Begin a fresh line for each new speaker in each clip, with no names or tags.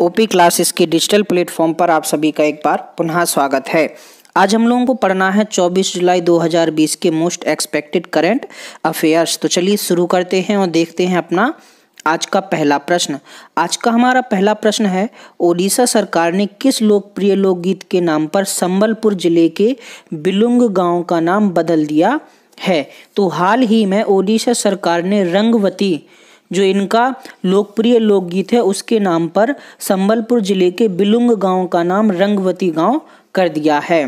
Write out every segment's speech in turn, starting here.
OP classes के digital platform पर आप सभी का एक बार पुनः स्वागत है आज हम लोगों को पढ़ना है 24 जुलाई 2020 के मोस्ट एक्सपेक्टेड करंट अफेयर्स तो चलिए शुरू करते हैं और देखते हैं अपना आज का पहला प्रश्न आज का हमारा पहला प्रश्न है ओडिशा सरकार ने किस लोकप्रिय लोकगीत के नाम पर संबलपुर जिले के बिलुंग गाँव का नाम बदल दिया है तो हाल ही में ओडिशा सरकार ने रंगवती जो इनका लोकप्रिय लोकगीत है उसके नाम पर संबलपुर जिले के बिलुंग गांव का नाम रंगवती गांव कर दिया है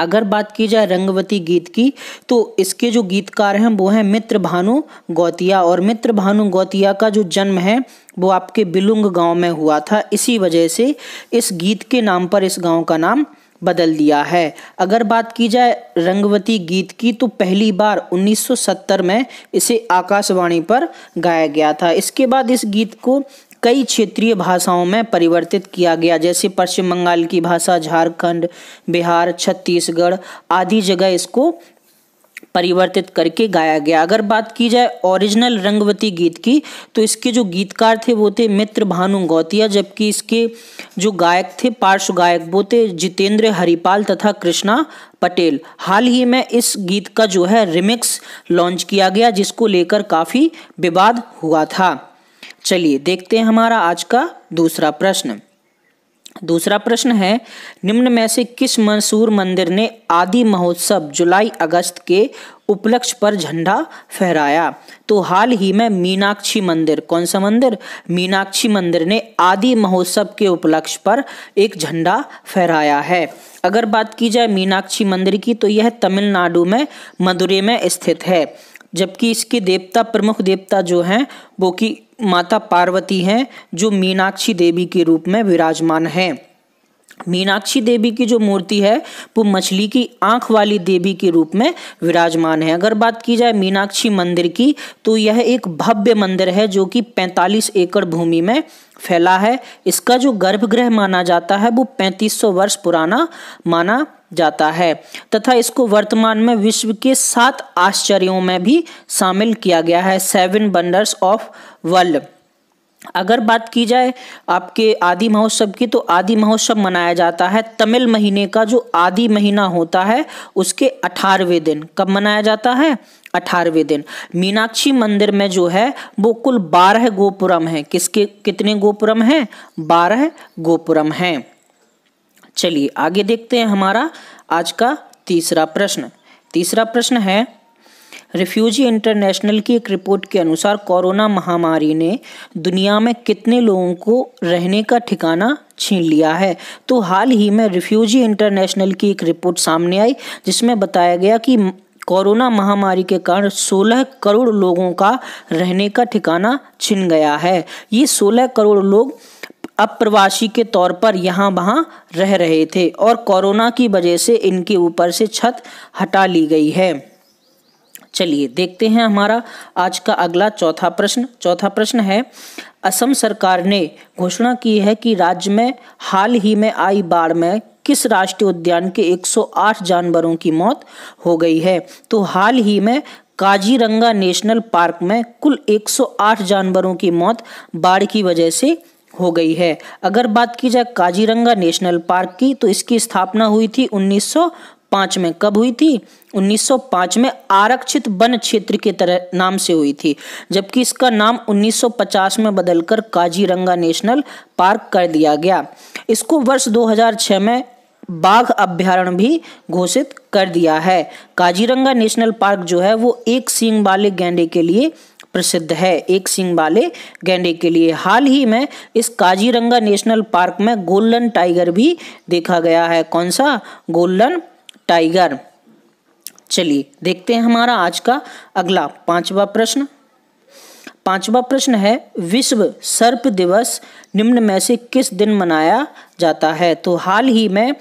अगर बात की जाए रंगवती गीत की तो इसके जो गीतकार हैं वो हैं मित्र भानु गौतिया और मित्र भानु गौतिया का जो जन्म है वो आपके बिलुंग गांव में हुआ था इसी वजह से इस गीत के नाम पर इस गांव का नाम बदल दिया है अगर बात की जाए रंगवती गीत की तो पहली बार 1970 में इसे आकाशवाणी पर गाया गया था इसके बाद इस गीत को कई क्षेत्रीय भाषाओं में परिवर्तित किया गया जैसे पश्चिम बंगाल की भाषा झारखंड बिहार छत्तीसगढ़ आदि जगह इसको परिवर्तित करके गाया गया अगर बात की जाए ओरिजिनल रंगवती गीत की तो इसके जो गीतकार थे वो थे मित्र भानु गौतिया जबकि इसके जो गायक थे पार्श्व गायक वो थे जितेंद्र हरिपाल तथा कृष्णा पटेल हाल ही में इस गीत का जो है रिमिक्स लॉन्च किया गया जिसको लेकर काफ़ी विवाद हुआ था चलिए देखते हैं हमारा आज का दूसरा प्रश्न दूसरा प्रश्न है निम्न में से किस मंसूर मंदिर ने आदि महोत्सव जुलाई अगस्त के उपलक्ष्य पर झंडा फहराया तो हाल ही में मीनाक्षी मंदिर कौन सा मंदिर मीनाक्षी मंदिर ने आदि महोत्सव के उपलक्ष्य पर एक झंडा फहराया है अगर बात की जाए मीनाक्षी मंदिर की तो यह तमिलनाडु में मदुरे में स्थित है जबकि इसके देवता प्रमुख देवता जो हैं वो कि माता पार्वती हैं जो मीनाक्षी देवी के रूप में विराजमान हैं मीनाक्षी देवी की जो मूर्ति है वो मछली की आंख वाली देवी के रूप में विराजमान है अगर बात की जाए मीनाक्षी मंदिर की तो यह एक भव्य मंदिर है जो कि 45 एकड़ भूमि में फैला है इसका जो गर्भगृह माना जाता है वो 3500 वर्ष पुराना माना जाता है तथा इसको वर्तमान में विश्व के सात आश्चर्यों में भी शामिल किया गया है सेवन वंडर्स ऑफ वर्ल्ड अगर बात की जाए आपके आदि महोत्सव की तो आदि महोत्सव मनाया जाता है तमिल महीने का जो आदि महीना होता है उसके अठारहवें दिन कब मनाया जाता है अठारहवें दिन मीनाक्षी मंदिर में जो है वो कुल बारह गोपुरम है किसके कितने गोपुरम हैं बारह गोपुरम हैं चलिए आगे देखते हैं हमारा आज का तीसरा प्रश्न तीसरा प्रश्न है रिफ्यूजी इंटरनेशनल की एक रिपोर्ट के अनुसार कोरोना महामारी ने दुनिया में कितने लोगों को रहने का ठिकाना छीन लिया है तो हाल ही में रिफ्यूजी इंटरनेशनल की एक रिपोर्ट सामने आई जिसमें बताया गया कि कोरोना महामारी के कारण 16 करोड़ लोगों का रहने का ठिकाना छिन गया है ये 16 करोड़ लोग अप्रवासी के तौर पर यहाँ वहाँ रह रहे थे और कोरोना की वजह से इनके ऊपर से छत हटा ली गई है चलिए देखते हैं हमारा आज का अगला चौथा प्रश्न चौथा प्रश्न है असम सरकार ने घोषणा की है कि राज्य में हाल ही में आई बाढ़ में किस राष्ट्रीय उद्यान के 108 जानवरों की मौत हो गई है तो हाल ही में काजीरंगा नेशनल पार्क में कुल 108 जानवरों की मौत बाढ़ की वजह से हो गई है अगर बात की जाए काजीरंगा नेशनल पार्क की तो इसकी स्थापना हुई थी 1905 में कब हुई थी 1905 में आरक्षित वन क्षेत्र के तरह नाम से हुई थी जबकि इसका नाम 1950 में बदलकर काजीरंगा नेशनल पार्क कर दिया गया इसको वर्ष 2006 में बाघ अभ्यारण भी घोषित कर दिया है काजीरंगा नेशनल पार्क जो है वो एक सींग वाले गेंडे के लिए प्रसिद्ध है एक सिंग वाले गेंडे के लिए हाल ही में इस काजीरंगा नेशनल पार्क में गोल्डन टाइगर भी देखा गया है कौन सा गोल्डन टाइगर चलिए देखते हैं हमारा आज का अगला पांचवा प्रश्न पांचवा प्रश्न है विश्व सर्प दिवस निम्न में से किस दिन मनाया जाता है तो हाल ही में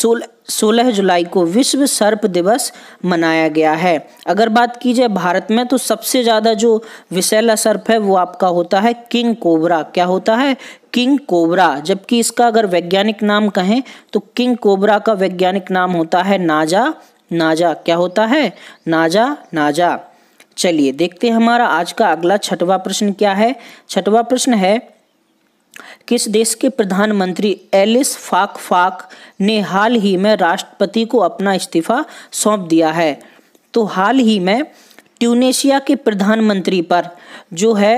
सोलह सोलह जुलाई को विश्व सर्प दिवस मनाया गया है अगर बात की जाए भारत में तो सबसे ज़्यादा जो विषैला सर्प है वो आपका होता है किंग कोबरा क्या होता है किंग कोबरा जबकि इसका अगर वैज्ञानिक नाम कहें तो किंग कोबरा का वैज्ञानिक नाम होता है नाजा नाजा क्या होता है नाजा नाजा चलिए देखते हैं हमारा आज का अगला छठवा प्रश्न क्या है छठवा प्रश्न है किस देश के प्रधानमंत्री एलिस फाक फाक ने हाल ही में राष्ट्रपति को अपना इस्तीफा सौंप दिया है तो हाल ही में ट्यूनेशिया के प्रधानमंत्री पर जो है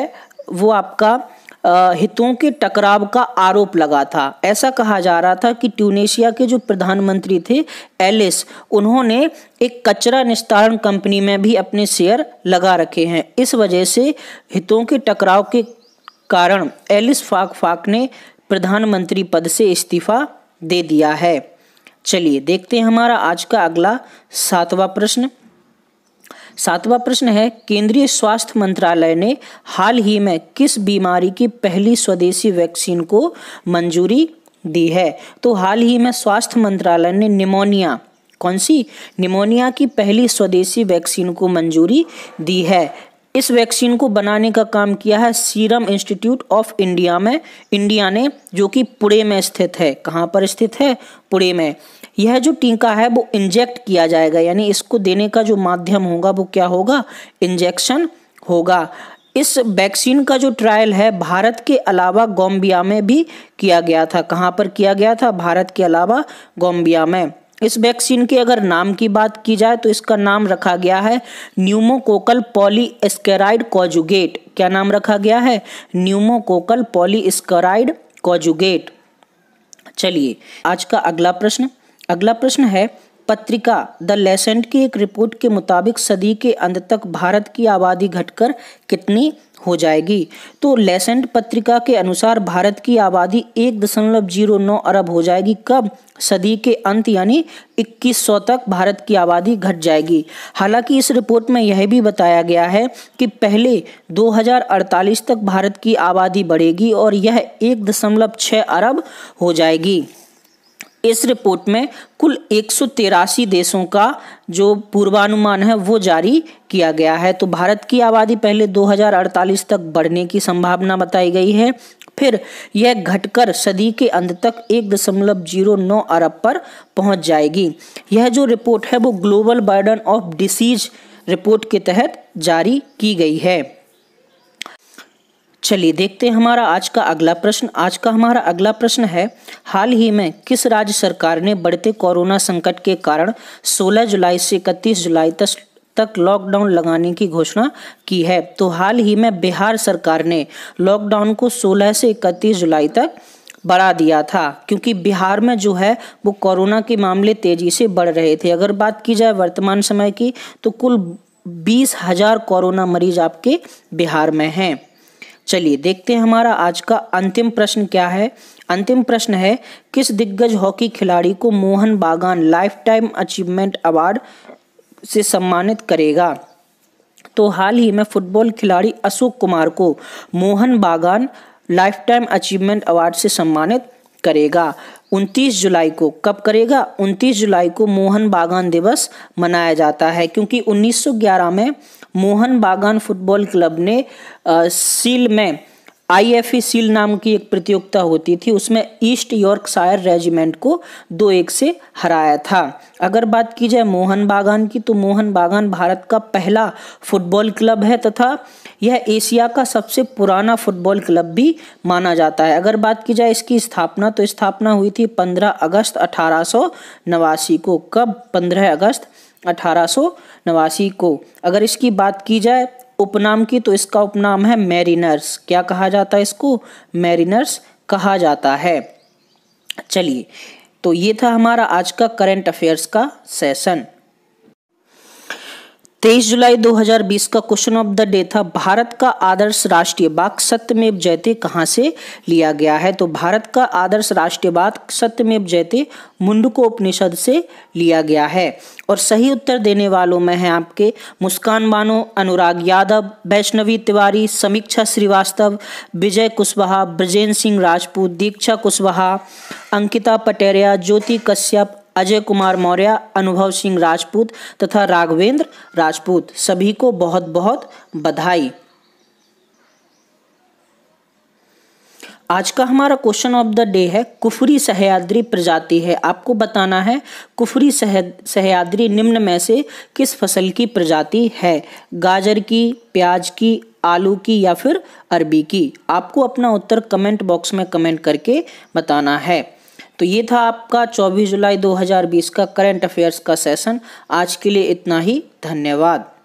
वो आपका हितों के टकराव का आरोप लगा था ऐसा कहा जा रहा था कि ट्यूनेशिया के जो प्रधानमंत्री थे एलिस उन्होंने एक कचरा निस्तारण कंपनी में भी अपने शेयर लगा रखे हैं इस वजह से हितों के टकराव के कारण एलिस फाक फाक ने प्रधानमंत्री पद से इस्तीफा दे दिया है चलिए देखते हैं हमारा आज का अगला सातवां प्रश्न सातवां प्रश्न है केंद्रीय स्वास्थ्य मंत्रालय ने हाल ही में किस बीमारी की पहली स्वदेशी वैक्सीन को मंजूरी दी है तो हाल ही में स्वास्थ्य मंत्रालय ने निमोनिया कौन सी निमोनिया की पहली स्वदेशी वैक्सीन को मंजूरी दी है इस वैक्सीन को बनाने का काम किया है सीरम इंस्टीट्यूट ऑफ इंडिया में इंडिया ने जो कि पुणे में स्थित है कहाँ पर स्थित है पुणे में यह जो टीका है वो इंजेक्ट किया जाएगा यानी इसको देने का जो माध्यम होगा वो क्या होगा इंजेक्शन होगा इस वैक्सीन का जो ट्रायल है भारत के अलावा गोम्बिया में भी किया गया था कहाँ पर किया गया था भारत के अलावा गोम्बिया में इस वैक्सीन के अगर नाम की बात की जाए तो इसका नाम रखा गया है न्यूमोकोकल पॉलीस्केराइड कॉजुगेट क्या नाम रखा गया है न्यूमोकोकल पॉलीस्कराइड कॉजुगेट चलिए आज का अगला प्रश्न अगला प्रश्न है पत्रिका द लेसेंट की एक रिपोर्ट के मुताबिक सदी के अंत तक भारत की आबादी घटकर कितनी हो जाएगी तो लेसेंट पत्रिका के अनुसार भारत की आबादी एक दशमलव जीरो नौ अरब हो जाएगी कब सदी के अंत यानी 2100 तक भारत की आबादी घट जाएगी हालांकि इस रिपोर्ट में यह भी बताया गया है कि पहले 2048 तक भारत की आबादी बढ़ेगी और यह एक दशमलव छः अरब हो जाएगी इस रिपोर्ट में कुल एक देशों का जो पूर्वानुमान है वो जारी किया गया है तो भारत की आबादी पहले 2048 तक बढ़ने की संभावना बताई गई है फिर यह घटकर सदी के अंत तक एक दशमलव जीरो नौ अरब पर पहुंच जाएगी यह जो रिपोर्ट है वो global burden of disease report के तहत जारी की गई है चलिए देखते हैं हमारा आज का अगला प्रश्न आज का हमारा अगला प्रश्न है हाल ही में किस राज्य सरकार ने बढ़ते कोरोना संकट के कारण 16 जुलाई से 31 जुलाई तक तक लॉकडाउन लगाने की घोषणा की है तो हाल ही में बिहार सरकार ने लॉकडाउन को 16 से 31 जुलाई तक बढ़ा दिया था क्योंकि बिहार में जो है वो कोरोना के मामले तेजी से बढ़ रहे थे अगर बात की जाए वर्तमान समय की तो कुल बीस हजार कोरोना मरीज आपके बिहार में हैं चलिए देखते हैं हमारा आज का अंतिम प्रश्न क्या है अंतिम प्रश्न है किस दिग्गज हॉकी खिलाड़ी को मोहन बागान लाइफ टाइम अचीवमेंट अवार्ड से सम्मानित करेगा तो हाल ही में फुटबॉल खिलाड़ी अशोक कुमार को मोहन बागान लाइफ टाइम अचीवमेंट अवार्ड से सम्मानित करेगा 29 जुलाई को कब करेगा 29 जुलाई को मोहन बागान दिवस मनाया जाता है क्योंकि 1911 में मोहन बागान फुटबॉल क्लब ने सील में आई एफ ई सील नाम की एक प्रतियोगिता होती थी उसमें ईस्ट यॉर्क शायर रेजिमेंट को दो एक से हराया था अगर बात की जाए मोहन बागान की तो मोहन बागान भारत का पहला फुटबॉल क्लब है तथा यह एशिया का सबसे पुराना फुटबॉल क्लब भी माना जाता है अगर बात की जाए इसकी स्थापना तो स्थापना हुई थी 15 अगस्त अठारह को कब 15 अगस्त अठारह को अगर इसकी बात की जाए उपनाम की तो इसका उपनाम है मैरिनर्स क्या कहा जाता है इसको मैरिनर्स कहा जाता है चलिए तो ये था हमारा आज का करंट अफेयर्स का सेशन तेईस जुलाई 2020 का क्वेश्चन ऑफ द डे था भारत का आदर्श राष्ट्रीय बाग सत्यमेव जयते कहाँ से लिया गया है तो भारत का आदर्श राष्ट्रीय बाग सत्यमेव जयते मुंडको उपनिषद से लिया गया है और सही उत्तर देने वालों में हैं आपके मुस्कान बानो अनुराग यादव वैष्णवी तिवारी समीक्षा श्रीवास्तव विजय कुशवाहा ब्रजेंद्र सिंह राजपूत दीक्षा कुशवाहा अंकिता पटेरिया ज्योति कश्यप अजय कुमार मौर्य अनुभव सिंह राजपूत तथा राघवेंद्र राजपूत सभी को बहुत बहुत बधाई आज का हमारा क्वेश्चन ऑफ द डे है कुफरी सहयाद्री प्रजाति है आपको बताना है कुफरी सह सहयाद्री निम्न में से किस फसल की प्रजाति है गाजर की प्याज की आलू की या फिर अरबी की आपको अपना उत्तर कमेंट बॉक्स में कमेंट करके बताना है तो ये था आपका 24 जुलाई 2020 का करंट अफेयर्स का सेशन आज के लिए इतना ही धन्यवाद